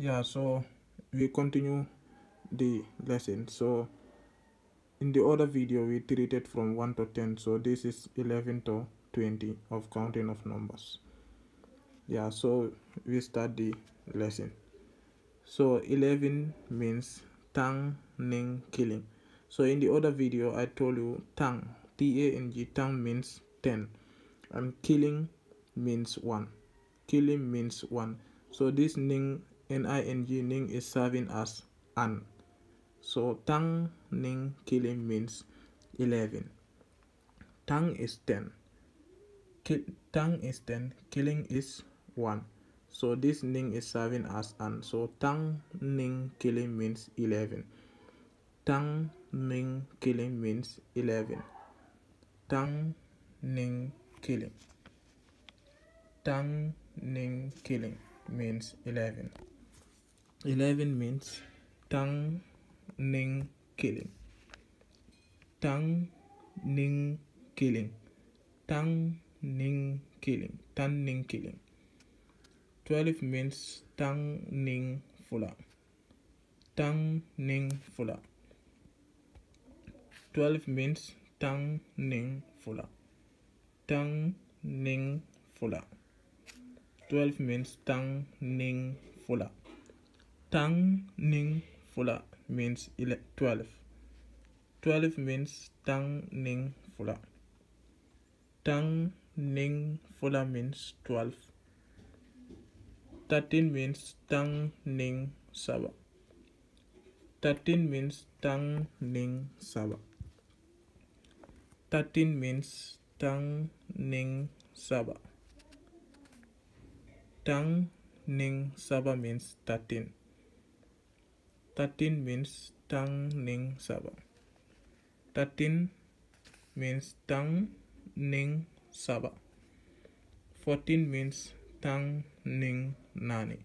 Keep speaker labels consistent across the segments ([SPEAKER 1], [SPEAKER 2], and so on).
[SPEAKER 1] yeah so we continue the lesson so in the other video we treated from 1 to 10 so this is 11 to 20 of counting of numbers yeah so we start the lesson so 11 means tang ning killing so in the other video i told you tang t-a-n-g tang means 10 and killing means 1 killing means 1 so this ning ning ning is serving as an. So tang ning kilim means 11. Tang is 10. Ki tang is 10. Killing is 1. So this ning is serving as an. So tang ning kilim means 11. Tang ning kilim means 11. Tang ning kilim. Tang ning kilim means 11. 11 means Tang Ning killing. Tang Ning killing. Tang Ning killing. Tang Ning killing. 12 means Tang Ning Fula. Tang Ning Fula. 12 means Tang Ning Fula. Tang Ning Fula. 12 means Tang Ning Fula. Tang Ning Fula means 12. 12 means Tang Ning Fula. Tang Ning Fula means 12. 13 means Tang Ning saba. 13 means Tang Ning saba. 13 means Tang Ning Saba. Tang Ning Saba means 13. 13 means Tang Ning Sabah. 13 means Tang Ning Sabah. 14 means Tang Ning Nani.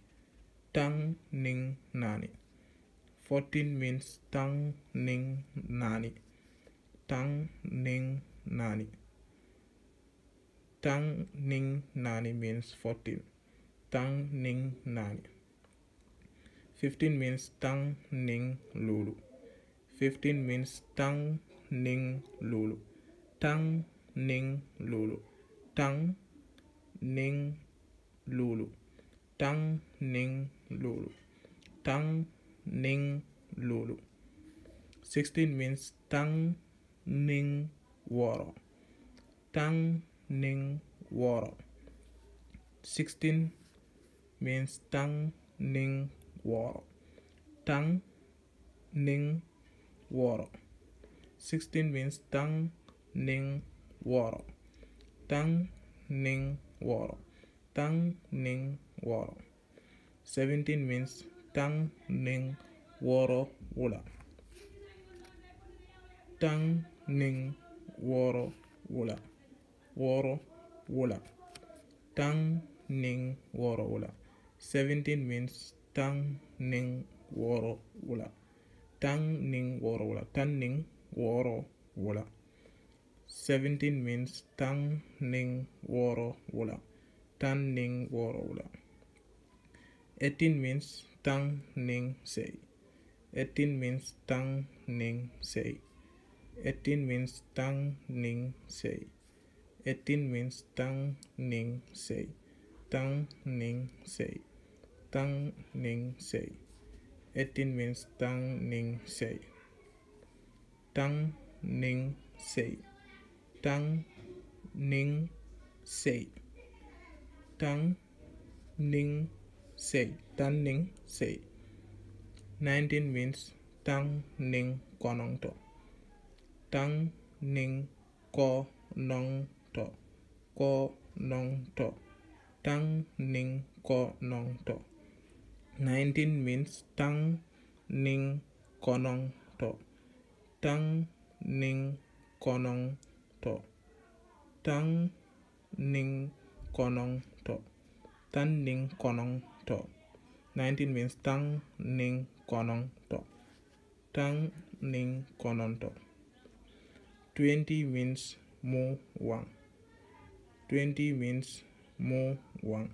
[SPEAKER 1] Tang Ning Nani. 14 means Tang Ning Nani. Tang Ning Nani. Tang Ning Nani means 14. Tang Ning Nani. 15 means Tang Ning Lulu. 15 means Tang Ning Lulu. Tang Ning Lulu. Tang Ning Lulu. Tang Ning Lulu. Tang Ning Lulu. 16 means Tang Ning Waro. Tang Ning Waro. 16 means Tang Ning woro tang ning woro 16 means tang ning woro tang ning woro tang ning woro 17 means tang ning woro wula tang ning woro wula woro wula tang ning woro wula 17 means Tang Ning Woro wola Tang Ning Woro wola Tang Ning Woro wola seventeen means Tang Ning Woro wola Tang Ning Woro wola eighteen means Tang Ning sei eighteen means Tang Ning sei eighteen means Tang Ning sei eighteen means Tang Ning sei Tang Ning sei tang ning sei. 18 means tang ning sei. Tang ning sei. Tang ning sei. Tang ning sei. Tang ning sei. 19 means tang ning konong to. Tang ning ko nong to. Ko nong to. Tang ning ko nong to. 19 means tang ning konong to. Tang ning konong to. Tang ning konong to. Tang ning konong to. 19 means tang ning konong to. Tang ning konong to. 20 means mu wang. 20 means mu wang.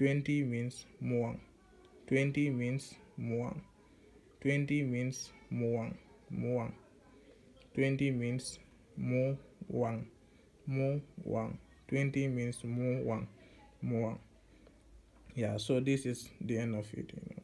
[SPEAKER 1] 20 means mu wang. 20 means muang 20 means muang muang 20 means mu wang mu wang 20 means mu wang muang yeah so this is the end of it